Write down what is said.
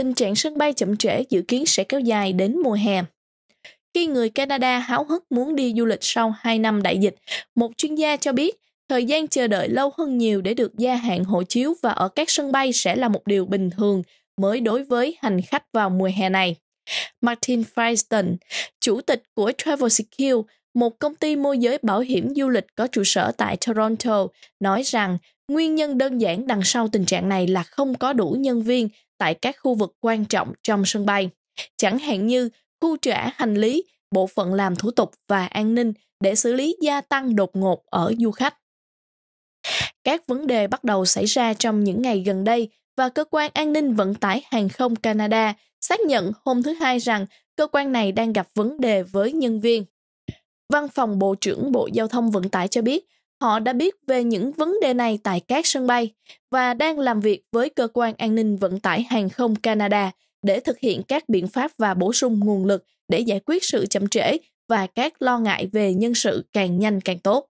tình trạng sân bay chậm trễ dự kiến sẽ kéo dài đến mùa hè. Khi người Canada háo hức muốn đi du lịch sau 2 năm đại dịch, một chuyên gia cho biết thời gian chờ đợi lâu hơn nhiều để được gia hạn hộ chiếu và ở các sân bay sẽ là một điều bình thường mới đối với hành khách vào mùa hè này. Martin Freiston, chủ tịch của Travel Secure, một công ty môi giới bảo hiểm du lịch có trụ sở tại Toronto, nói rằng Nguyên nhân đơn giản đằng sau tình trạng này là không có đủ nhân viên tại các khu vực quan trọng trong sân bay, chẳng hạn như khu trả hành lý, bộ phận làm thủ tục và an ninh để xử lý gia tăng đột ngột ở du khách. Các vấn đề bắt đầu xảy ra trong những ngày gần đây và cơ quan an ninh vận tải hàng không Canada xác nhận hôm thứ hai rằng cơ quan này đang gặp vấn đề với nhân viên. Văn phòng Bộ trưởng Bộ Giao thông Vận tải cho biết Họ đã biết về những vấn đề này tại các sân bay và đang làm việc với cơ quan an ninh vận tải hàng không Canada để thực hiện các biện pháp và bổ sung nguồn lực để giải quyết sự chậm trễ và các lo ngại về nhân sự càng nhanh càng tốt.